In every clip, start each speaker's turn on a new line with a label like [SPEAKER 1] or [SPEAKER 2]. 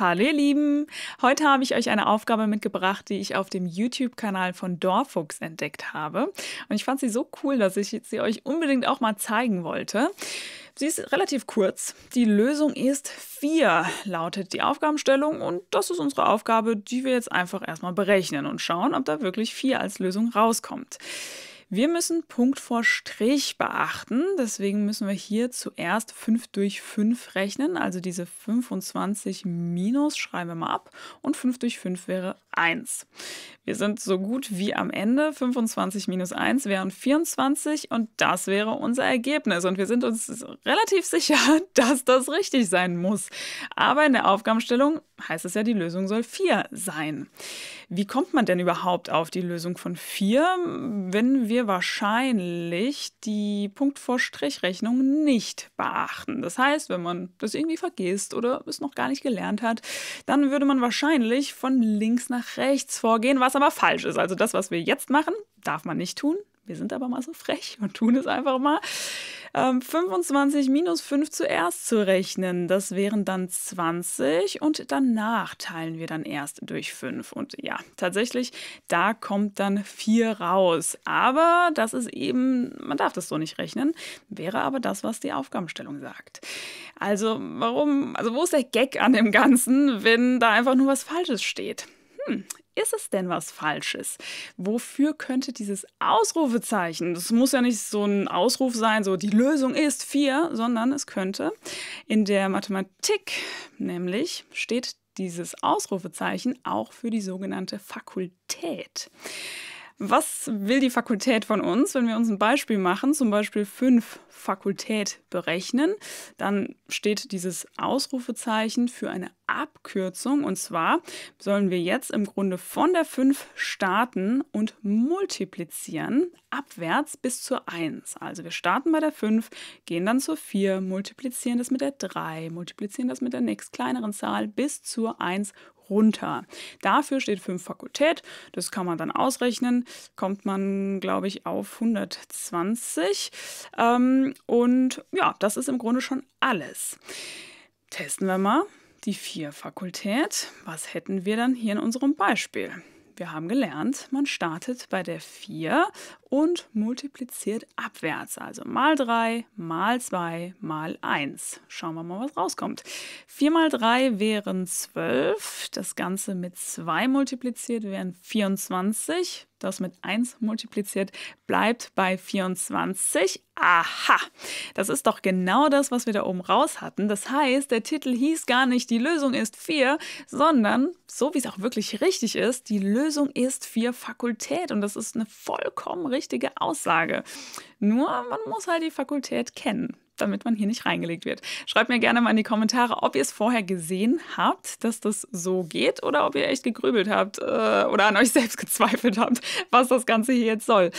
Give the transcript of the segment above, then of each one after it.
[SPEAKER 1] Hallo ihr Lieben! Heute habe ich euch eine Aufgabe mitgebracht, die ich auf dem YouTube-Kanal von Dorfuchs entdeckt habe. Und ich fand sie so cool, dass ich sie euch unbedingt auch mal zeigen wollte. Sie ist relativ kurz. Die Lösung ist 4, lautet die Aufgabenstellung. Und das ist unsere Aufgabe, die wir jetzt einfach erstmal berechnen und schauen, ob da wirklich 4 als Lösung rauskommt. Wir müssen Punkt vor Strich beachten. Deswegen müssen wir hier zuerst 5 durch 5 rechnen. Also diese 25 minus schreiben wir mal ab. Und 5 durch 5 wäre 1. Wir sind so gut wie am Ende. 25 minus 1 wären 24 und das wäre unser Ergebnis. Und wir sind uns relativ sicher, dass das richtig sein muss. Aber in der Aufgabenstellung heißt es ja, die Lösung soll 4 sein. Wie kommt man denn überhaupt auf die Lösung von 4, wenn wir wahrscheinlich die Punkt-vor-Strich-Rechnung nicht beachten? Das heißt, wenn man das irgendwie vergisst oder es noch gar nicht gelernt hat, dann würde man wahrscheinlich von links nach rechts vorgehen, was aber falsch ist. Also das, was wir jetzt machen, darf man nicht tun. Wir sind aber mal so frech und tun es einfach mal. Ähm, 25 minus 5 zuerst zu rechnen, das wären dann 20 und danach teilen wir dann erst durch 5. Und ja, tatsächlich, da kommt dann 4 raus. Aber das ist eben, man darf das so nicht rechnen, wäre aber das, was die Aufgabenstellung sagt. Also warum, also wo ist der Gag an dem Ganzen, wenn da einfach nur was Falsches steht? Hm, ist es denn was Falsches? Wofür könnte dieses Ausrufezeichen, das muss ja nicht so ein Ausruf sein, so die Lösung ist 4, sondern es könnte in der Mathematik nämlich steht dieses Ausrufezeichen auch für die sogenannte Fakultät. Was will die Fakultät von uns? Wenn wir uns ein Beispiel machen, zum Beispiel 5 Fakultät berechnen, dann steht dieses Ausrufezeichen für eine Abkürzung. Und zwar sollen wir jetzt im Grunde von der 5 starten und multiplizieren abwärts bis zur 1. Also wir starten bei der 5, gehen dann zur 4, multiplizieren das mit der 3, multiplizieren das mit der nächst kleineren Zahl bis zur 1 runter. Dafür steht 5 Fakultät. Das kann man dann ausrechnen. Kommt man, glaube ich, auf 120. Ähm, und ja, das ist im Grunde schon alles. Testen wir mal die 4 Fakultät. Was hätten wir dann hier in unserem Beispiel? Wir haben gelernt, man startet bei der 4 und multipliziert abwärts. Also mal 3, mal 2, mal 1. Schauen wir mal, was rauskommt. 4 mal 3 wären 12. Das Ganze mit 2 multipliziert wären 24. Das mit 1 multipliziert bleibt bei 24. Aha, das ist doch genau das, was wir da oben raus hatten. Das heißt, der Titel hieß gar nicht, die Lösung ist 4, sondern, so wie es auch wirklich richtig ist, die Lösung ist 4 Fakultät. Und das ist eine vollkommen richtige richtige Aussage. Nur man muss halt die Fakultät kennen damit man hier nicht reingelegt wird. Schreibt mir gerne mal in die Kommentare, ob ihr es vorher gesehen habt, dass das so geht oder ob ihr echt gegrübelt habt äh, oder an euch selbst gezweifelt habt, was das Ganze hier jetzt soll.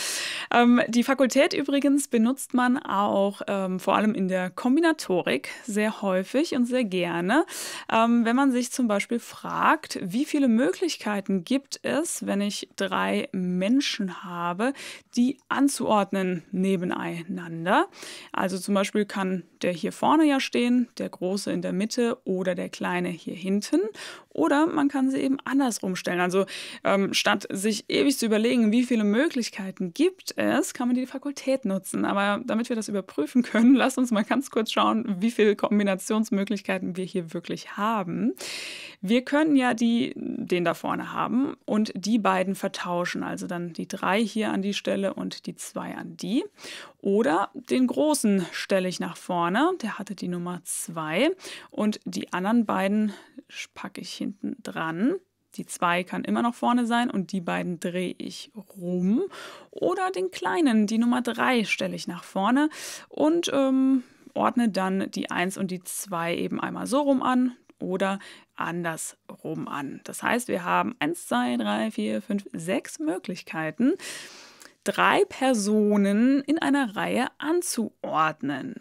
[SPEAKER 1] Ähm, die Fakultät übrigens benutzt man auch ähm, vor allem in der Kombinatorik sehr häufig und sehr gerne, ähm, wenn man sich zum Beispiel fragt, wie viele Möglichkeiten gibt es, wenn ich drei Menschen habe, die anzuordnen nebeneinander. Also zum Beispiel kann der hier vorne ja stehen, der große in der Mitte oder der kleine hier hinten. Oder man kann sie eben andersrum stellen. Also ähm, statt sich ewig zu überlegen, wie viele Möglichkeiten gibt es, kann man die Fakultät nutzen. Aber damit wir das überprüfen können, lasst uns mal ganz kurz schauen, wie viele Kombinationsmöglichkeiten wir hier wirklich haben. Wir können ja die, den da vorne haben und die beiden vertauschen. Also dann die drei hier an die Stelle und die zwei an die. Oder den Großen stelle ich nach vorne, der hatte die Nummer 2 und die anderen beiden packe ich hinten dran. Die 2 kann immer noch vorne sein und die beiden drehe ich rum. Oder den kleinen, die Nummer 3 stelle ich nach vorne und ähm, ordne dann die 1 und die 2 eben einmal so rum an oder andersrum an. Das heißt, wir haben 1, 2, 3, 4, 5, 6 Möglichkeiten drei Personen in einer Reihe anzuordnen.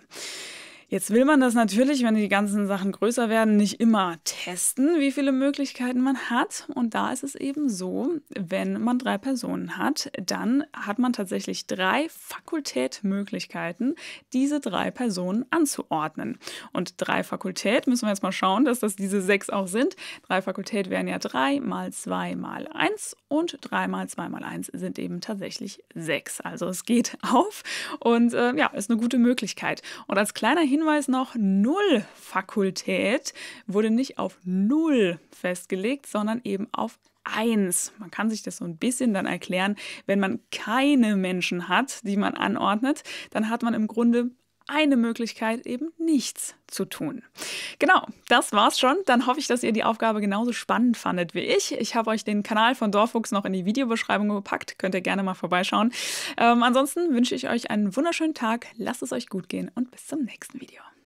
[SPEAKER 1] Jetzt will man das natürlich, wenn die ganzen Sachen größer werden, nicht immer testen, wie viele Möglichkeiten man hat. Und da ist es eben so, wenn man drei Personen hat, dann hat man tatsächlich drei Fakultätmöglichkeiten, diese drei Personen anzuordnen. Und drei Fakultät, müssen wir jetzt mal schauen, dass das diese sechs auch sind. Drei Fakultät wären ja drei mal zwei mal eins und drei mal zwei mal eins sind eben tatsächlich sechs. Also es geht auf und äh, ja, ist eine gute Möglichkeit. Und als kleiner Hinweis, Hinweis noch, Null-Fakultät wurde nicht auf Null festgelegt, sondern eben auf Eins. Man kann sich das so ein bisschen dann erklären, wenn man keine Menschen hat, die man anordnet, dann hat man im Grunde eine Möglichkeit, eben nichts zu tun. Genau, das war's schon. Dann hoffe ich, dass ihr die Aufgabe genauso spannend fandet wie ich. Ich habe euch den Kanal von Dorfuchs noch in die Videobeschreibung gepackt. Könnt ihr gerne mal vorbeischauen. Ähm, ansonsten wünsche ich euch einen wunderschönen Tag. Lasst es euch gut gehen und bis zum nächsten Video.